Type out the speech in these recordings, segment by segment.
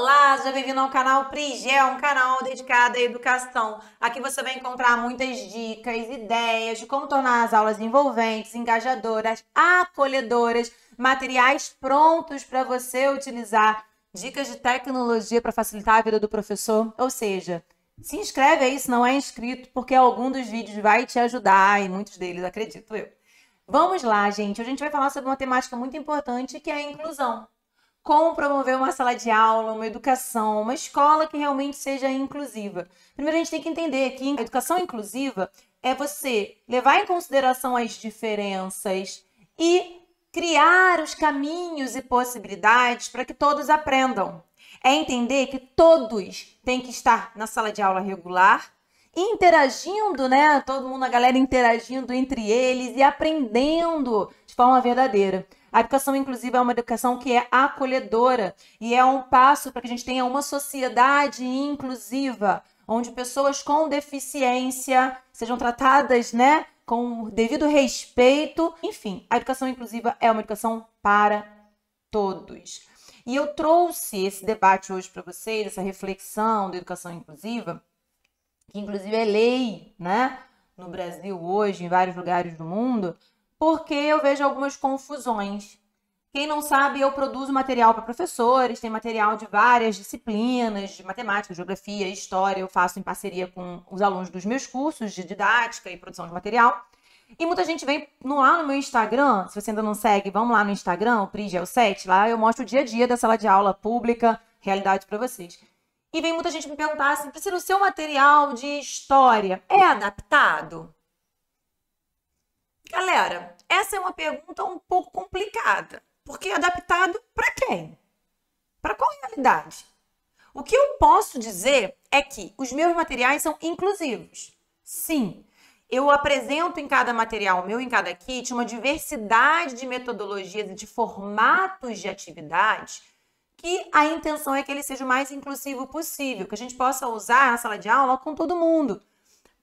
Olá, seja bem-vindo ao canal Prigel, um canal dedicado à educação. Aqui você vai encontrar muitas dicas, ideias de como tornar as aulas envolventes, engajadoras, acolhedoras, materiais prontos para você utilizar, dicas de tecnologia para facilitar a vida do professor, ou seja, se inscreve aí se não é inscrito, porque algum dos vídeos vai te ajudar e muitos deles, acredito eu. Vamos lá, gente. Hoje a gente vai falar sobre uma temática muito importante que é a inclusão como promover uma sala de aula, uma educação, uma escola que realmente seja inclusiva. Primeiro, a gente tem que entender que a educação inclusiva é você levar em consideração as diferenças e criar os caminhos e possibilidades para que todos aprendam. É entender que todos têm que estar na sala de aula regular, interagindo, né? Todo mundo, a galera interagindo entre eles e aprendendo de forma verdadeira. A educação inclusiva é uma educação que é acolhedora e é um passo para que a gente tenha uma sociedade inclusiva, onde pessoas com deficiência sejam tratadas, né, com devido respeito. Enfim, a educação inclusiva é uma educação para todos. E eu trouxe esse debate hoje para vocês, essa reflexão da educação inclusiva, que inclusive é lei, né, no Brasil hoje, em vários lugares do mundo, porque eu vejo algumas confusões. Quem não sabe, eu produzo material para professores, tem material de várias disciplinas, de matemática, geografia, história, eu faço em parceria com os alunos dos meus cursos de didática e produção de material. E muita gente vem lá no meu Instagram, se você ainda não segue, vamos lá no Instagram, o PriGel7, lá eu mostro o dia a dia da sala de aula pública, realidade para vocês. E vem muita gente me perguntar assim, Priscila, o seu material de história é adaptado? Galera, essa é uma pergunta um pouco complicada, porque é adaptado para quem? Para qual realidade? O que eu posso dizer é que os meus materiais são inclusivos. Sim, eu apresento em cada material meu, em cada kit, uma diversidade de metodologias e de formatos de atividades que a intenção é que ele seja o mais inclusivo possível, que a gente possa usar a sala de aula com todo mundo,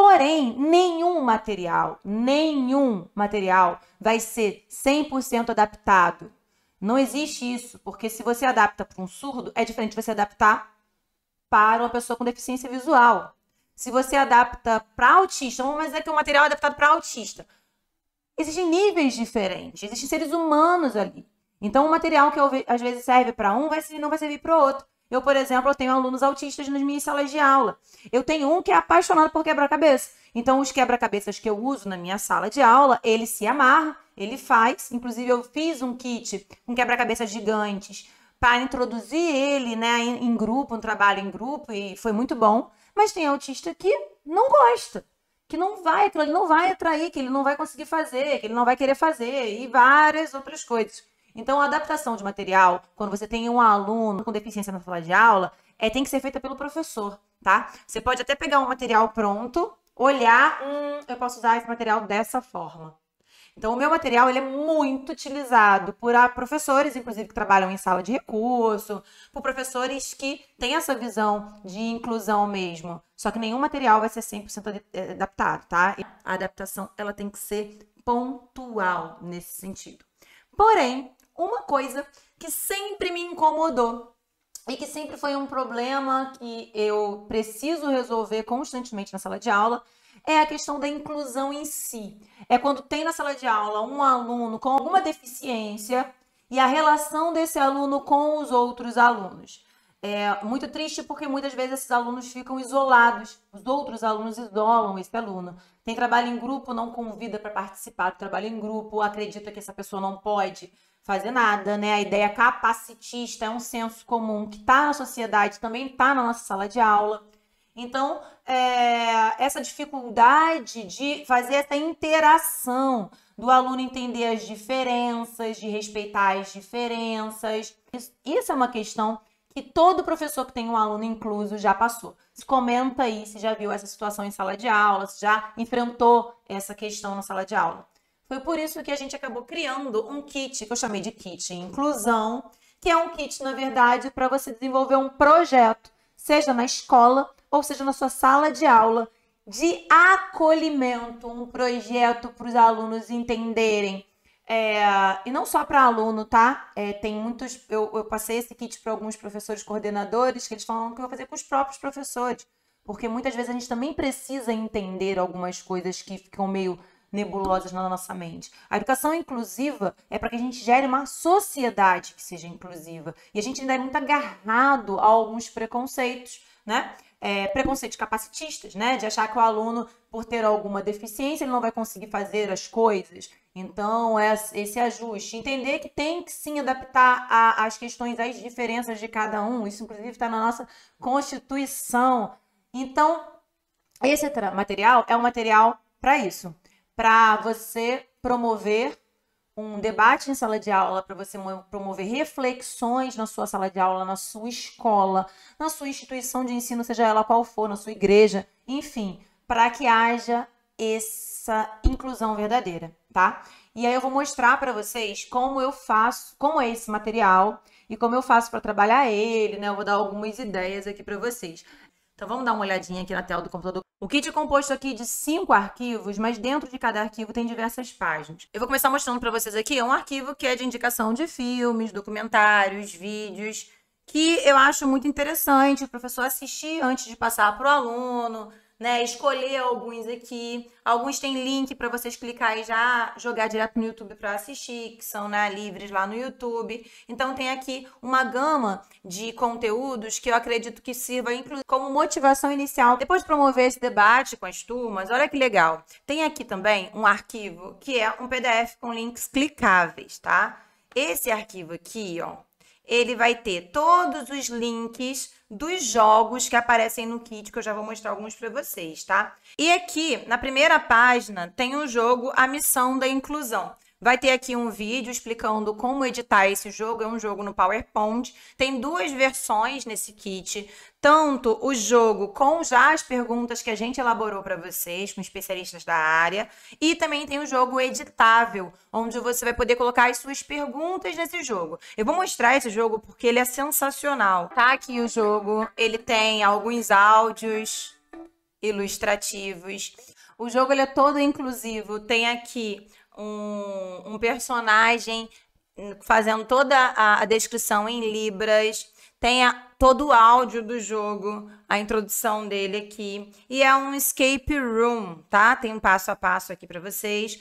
Porém, nenhum material, nenhum material vai ser 100% adaptado. Não existe isso, porque se você adapta para um surdo, é diferente de você adaptar para uma pessoa com deficiência visual. Se você adapta para autista, vamos dizer que o é material é adaptado para autista. Existem níveis diferentes, existem seres humanos ali. Então, o material que às vezes serve para um vai, não vai servir para o outro. Eu, por exemplo, eu tenho alunos autistas nas minhas salas de aula. Eu tenho um que é apaixonado por quebra-cabeça. Então, os quebra-cabeças que eu uso na minha sala de aula, ele se amarra, ele faz. Inclusive, eu fiz um kit com quebra-cabeças gigantes para introduzir ele né, em, em grupo, um trabalho em grupo, e foi muito bom. Mas tem autista que não gosta, que não vai, que ele não vai atrair, que ele não vai conseguir fazer, que ele não vai querer fazer, e várias outras coisas. Então, a adaptação de material, quando você tem um aluno com deficiência na sala de aula, é, tem que ser feita pelo professor, tá? Você pode até pegar um material pronto, olhar, hum, eu posso usar esse material dessa forma. Então, o meu material ele é muito utilizado por ah, professores, inclusive, que trabalham em sala de recurso, por professores que têm essa visão de inclusão mesmo. Só que nenhum material vai ser 100% eh, adaptado, tá? A adaptação ela tem que ser pontual nesse sentido. Porém, uma coisa que sempre me incomodou e que sempre foi um problema que eu preciso resolver constantemente na sala de aula é a questão da inclusão em si. É quando tem na sala de aula um aluno com alguma deficiência e a relação desse aluno com os outros alunos. É muito triste porque muitas vezes esses alunos ficam isolados, os outros alunos isolam esse aluno. Tem trabalho em grupo, não convida para participar do trabalho em grupo, acredita que essa pessoa não pode fazer nada, né? A ideia capacitista é um senso comum que está na sociedade, também está na nossa sala de aula. Então, é, essa dificuldade de fazer essa interação do aluno entender as diferenças, de respeitar as diferenças, isso, isso é uma questão que todo professor que tem um aluno incluso já passou. Se comenta aí se já viu essa situação em sala de aula, se já enfrentou essa questão na sala de aula. Foi por isso que a gente acabou criando um kit, que eu chamei de kit inclusão, que é um kit, na verdade, para você desenvolver um projeto, seja na escola ou seja na sua sala de aula, de acolhimento, um projeto para os alunos entenderem. É, e não só para aluno, tá? É, tem muitos. Eu, eu passei esse kit para alguns professores coordenadores que eles falam que eu vou fazer com os próprios professores. Porque muitas vezes a gente também precisa entender algumas coisas que ficam meio nebulosas na nossa mente. A educação inclusiva é para que a gente gere uma sociedade que seja inclusiva. E a gente ainda é muito agarrado a alguns preconceitos, né? É, preconceitos capacitistas, né? De achar que o aluno, por ter alguma deficiência, ele não vai conseguir fazer as coisas. Então, é esse ajuste. Entender que tem que sim adaptar às questões, às diferenças de cada um. Isso, inclusive, está na nossa Constituição. Então, esse material é um material para isso para você promover um debate em sala de aula, para você promover reflexões na sua sala de aula, na sua escola, na sua instituição de ensino, seja ela qual for, na sua igreja, enfim, para que haja essa inclusão verdadeira, tá? E aí eu vou mostrar para vocês como eu faço, como é esse material e como eu faço para trabalhar ele, né? Eu vou dar algumas ideias aqui para vocês. Então vamos dar uma olhadinha aqui na tela do computador. O kit é composto aqui de cinco arquivos, mas dentro de cada arquivo tem diversas páginas. Eu vou começar mostrando para vocês aqui é um arquivo que é de indicação de filmes, documentários, vídeos, que eu acho muito interessante o professor assistir antes de passar para o aluno, né? Escolher alguns aqui. Alguns têm link para vocês clicar e já jogar direto no YouTube para assistir, que são né, livres lá no YouTube. Então tem aqui uma gama de conteúdos que eu acredito que sirva como motivação inicial. Depois de promover esse debate com as turmas, olha que legal. Tem aqui também um arquivo que é um PDF com links clicáveis, tá? Esse arquivo aqui, ó, ele vai ter todos os links dos jogos que aparecem no kit, que eu já vou mostrar alguns para vocês, tá? E aqui, na primeira página, tem o um jogo A Missão da Inclusão. Vai ter aqui um vídeo explicando como editar esse jogo, é um jogo no PowerPoint. Tem duas versões nesse kit, tanto o jogo com já as perguntas que a gente elaborou para vocês, com especialistas da área, e também tem o jogo editável, onde você vai poder colocar as suas perguntas nesse jogo. Eu vou mostrar esse jogo porque ele é sensacional. Tá aqui o jogo, ele tem alguns áudios ilustrativos. O jogo ele é todo inclusivo, tem aqui um, um personagem fazendo toda a, a, descrição em Libras, tem a, todo o áudio do jogo, a introdução dele aqui. E é um escape room, tá? Tem um passo a passo aqui para vocês.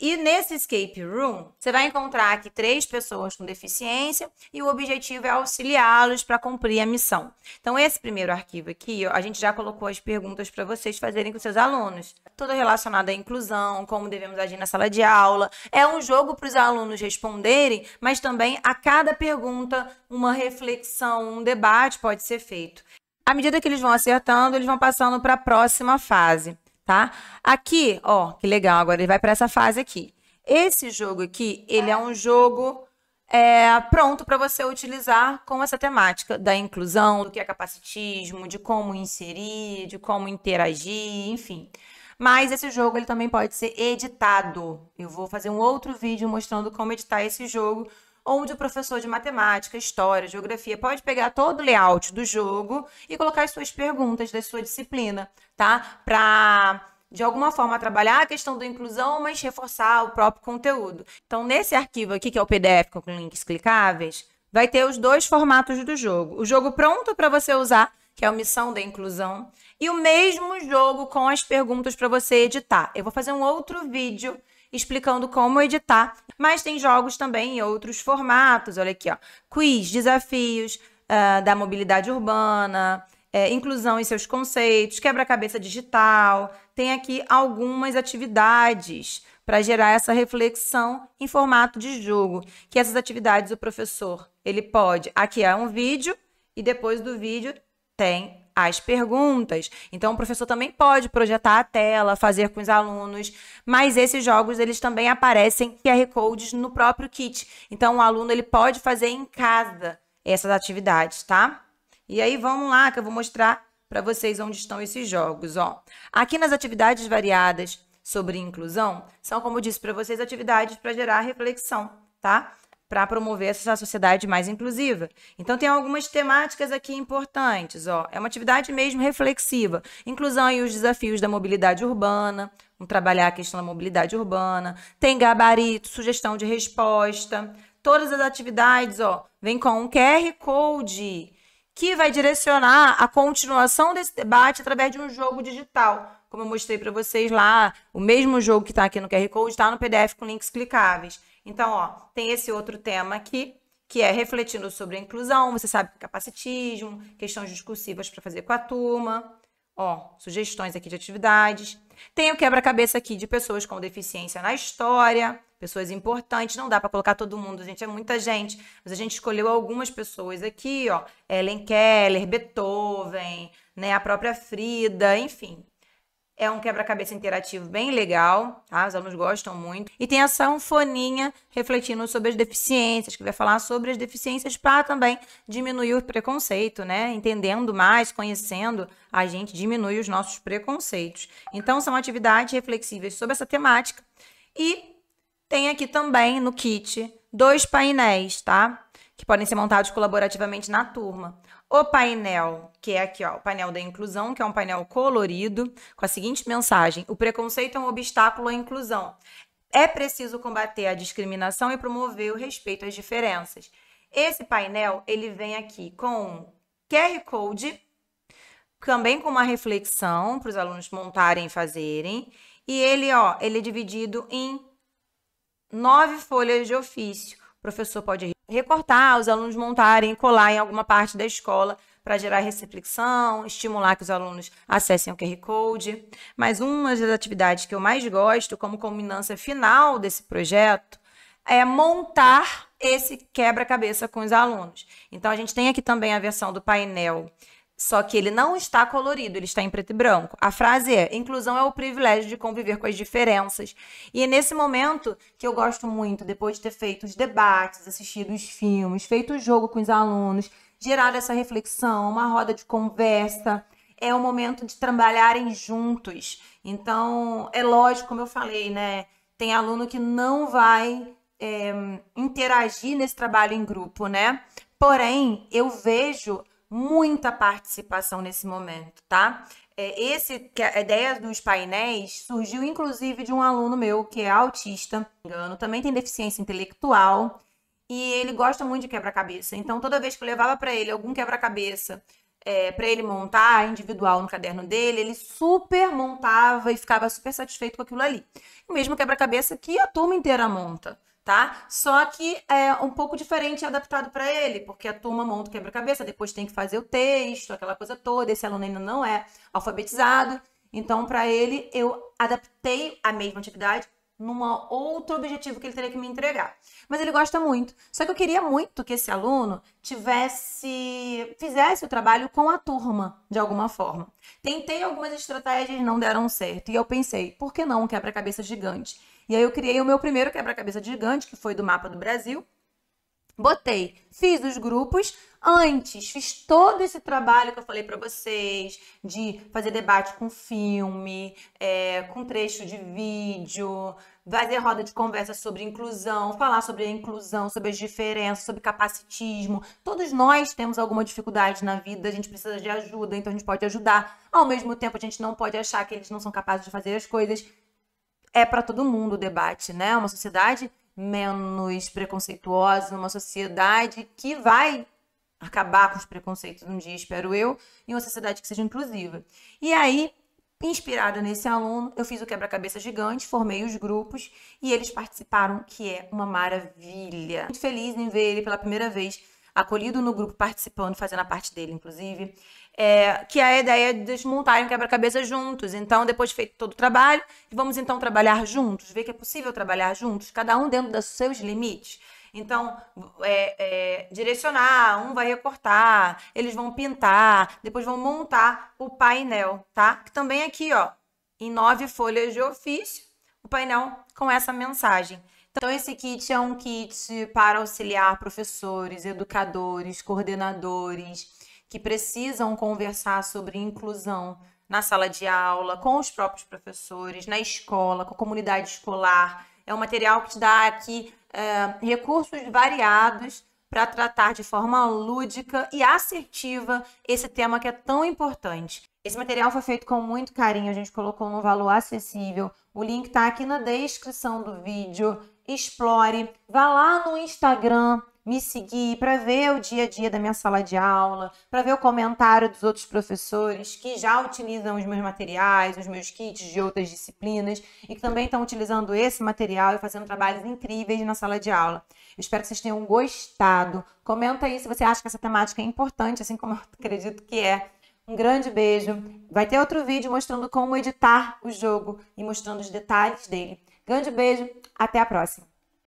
E nesse escape room, você vai encontrar aqui três pessoas com deficiência e o objetivo é auxiliá-los para cumprir a missão. Então, esse primeiro arquivo aqui, a gente já colocou as perguntas para vocês fazerem com seus alunos. Tudo relacionado à inclusão, como devemos agir na sala de aula. É um jogo para os alunos responderem, mas também a cada pergunta, uma reflexão, um debate pode ser feito. À medida que eles vão acertando, eles vão passando para a próxima fase tá? Aqui, ó, que legal, agora ele vai para essa fase aqui. Esse jogo aqui, ele é um jogo é, pronto para você utilizar com essa temática da inclusão, do que é capacitismo, de como inserir, de como interagir, enfim. Mas esse jogo ele também pode ser editado. Eu vou fazer um outro vídeo mostrando como editar esse jogo, onde o professor de matemática, história, geografia pode pegar todo o layout do jogo e colocar as suas perguntas da sua disciplina tá? Para de alguma forma trabalhar a questão da inclusão, mas reforçar o próprio conteúdo. Então, nesse arquivo aqui, que é o PDF com links clicáveis, vai ter os dois formatos do jogo. O jogo pronto para você usar, que é a missão da inclusão, e o mesmo jogo com as perguntas para você editar. Eu vou fazer um outro vídeo explicando como editar, mas tem jogos também em outros formatos. Olha aqui, ó. Quiz, desafios uh, da mobilidade urbana, é, inclusão em seus conceitos, quebra-cabeça digital, tem aqui algumas atividades para gerar essa reflexão em formato de jogo. Que essas atividades o professor, ele pode, aqui é um vídeo e depois do vídeo tem as perguntas. Então o professor também pode projetar a tela, fazer com os alunos, mas esses jogos eles também aparecem QR codes no próprio kit. Então o aluno ele pode fazer em casa essas atividades, tá? E aí vamos lá que eu vou mostrar para vocês onde estão esses jogos, ó. Aqui nas atividades variadas sobre inclusão, são como eu disse para vocês, atividades para gerar reflexão, tá? Para promover essa sociedade mais inclusiva. Então tem algumas temáticas aqui importantes, ó. É uma atividade mesmo reflexiva, inclusão e os desafios da mobilidade urbana, vamos trabalhar a questão da mobilidade urbana, tem gabarito, sugestão de resposta, todas as atividades, ó, vem com um QR Code que vai direcionar a continuação desse debate através de um jogo digital. Como eu mostrei para vocês lá, o mesmo jogo que está aqui no QR Code está no PDF com links clicáveis. Então, ó, tem esse outro tema aqui, que é refletindo sobre a inclusão, você sabe é capacitismo, questões discursivas para fazer com a turma, ó, sugestões aqui de atividades. Tem o quebra-cabeça aqui de pessoas com deficiência na história, pessoas importantes. Não dá para colocar todo mundo, gente, é muita gente. Mas a gente escolheu algumas pessoas aqui, ó. Ellen Keller, Beethoven, né, a própria Frida, enfim. É um quebra-cabeça interativo bem legal, tá? Os alunos gostam muito. E tem a sanfoninha refletindo sobre as deficiências, que vai falar sobre as deficiências para também diminuir o preconceito, né? Entendendo mais, conhecendo, a gente diminui os nossos preconceitos. Então, são atividades reflexivas sobre essa temática. E tem aqui também no kit dois painéis, tá? Que podem ser montados colaborativamente na turma. O painel, que é aqui, ó, o painel da inclusão, que é um painel colorido, com a seguinte mensagem: o preconceito é um obstáculo à inclusão. É preciso combater a discriminação e promover o respeito às diferenças. Esse painel, ele vem aqui com QR Code, também com uma reflexão para os alunos montarem e fazerem. E ele, ó, ele é dividido em nove folhas de ofício. O professor pode recortar, os alunos montarem, colar em alguma parte da escola para gerar reflexão, estimular que os alunos acessem o QR Code. Mas uma das atividades que eu mais gosto, como culminância final desse projeto, é montar esse quebra-cabeça com os alunos. Então, a gente tem aqui também a versão do painel só que ele não está colorido, ele está em preto e branco. A frase é: inclusão é o privilégio de conviver com as diferenças. E é nesse momento que eu gosto muito, depois de ter feito os debates, assistido os filmes, feito o jogo com os alunos, gerar essa reflexão, uma roda de conversa. É o momento de trabalharem juntos. Então, é lógico, como eu falei, né? Tem aluno que não vai é, interagir nesse trabalho em grupo, né? Porém, eu vejo muita participação nesse momento, tá? É, esse, que é, a ideia dos painéis surgiu inclusive de um aluno meu que é autista, engano, também tem deficiência intelectual e ele gosta muito de quebra-cabeça. Então toda vez que eu levava para ele algum quebra-cabeça é, para ele montar individual no caderno dele, ele super montava e ficava super satisfeito com aquilo ali. O mesmo quebra-cabeça que a turma inteira monta tá? Só que é um pouco diferente adaptado para ele, porque a turma monta o quebra-cabeça, depois tem que fazer o texto, aquela coisa toda, esse aluno ainda não é alfabetizado. Então, para ele, eu adaptei a mesma atividade num outro objetivo que ele teria que me entregar. Mas ele gosta muito. Só que eu queria muito que esse aluno tivesse fizesse o trabalho com a turma de alguma forma. Tentei algumas estratégias, não deram certo. E eu pensei, por que não um quebra-cabeça gigante? E aí eu criei o meu primeiro quebra-cabeça gigante, que foi do mapa do Brasil. Botei, fiz os grupos antes, fiz todo esse trabalho que eu falei para vocês de fazer debate com filme, é, com trecho de vídeo, fazer roda de conversa sobre inclusão, falar sobre a inclusão, sobre as diferenças, sobre capacitismo. Todos nós temos alguma dificuldade na vida, a gente precisa de ajuda, então a gente pode ajudar. Ao mesmo tempo, a gente não pode achar que eles não são capazes de fazer as coisas é para todo mundo o debate, né? Uma sociedade menos preconceituosa, uma sociedade que vai acabar com os preconceitos um dia, espero eu, e uma sociedade que seja inclusiva. E aí, inspirada nesse aluno, eu fiz o quebra-cabeça gigante, formei os grupos e eles participaram, que é uma maravilha. Muito feliz em ver ele pela primeira vez acolhido no grupo, participando, fazendo a parte dele, inclusive. É, que é a ideia é desmontarem o quebra-cabeça juntos. Então, depois de feito todo o trabalho, vamos então trabalhar juntos, ver que é possível trabalhar juntos, cada um dentro dos seus limites. Então, é, é, direcionar, um vai recortar, eles vão pintar, depois vão montar o painel, tá? Que também aqui, ó, em nove folhas de ofício, o painel com essa mensagem. Então, esse kit é um kit para auxiliar professores, educadores, coordenadores que precisam conversar sobre inclusão na sala de aula, com os próprios professores, na escola, com a comunidade escolar. É um material que te dá aqui é, recursos variados para tratar de forma lúdica e assertiva esse tema que é tão importante. Esse material foi feito com muito carinho, a gente colocou no valor acessível. O link está aqui na descrição do vídeo explore, vá lá no Instagram me seguir para ver o dia a dia da minha sala de aula, para ver o comentário dos outros professores que já utilizam os meus materiais, os meus kits de outras disciplinas e que também estão utilizando esse material e fazendo trabalhos incríveis na sala de aula. Eu espero que vocês tenham gostado. Comenta aí se você acha que essa temática é importante, assim como eu acredito que é. Um grande beijo. Vai ter outro vídeo mostrando como editar o jogo e mostrando os detalhes dele. Grande beijo. Até a próxima!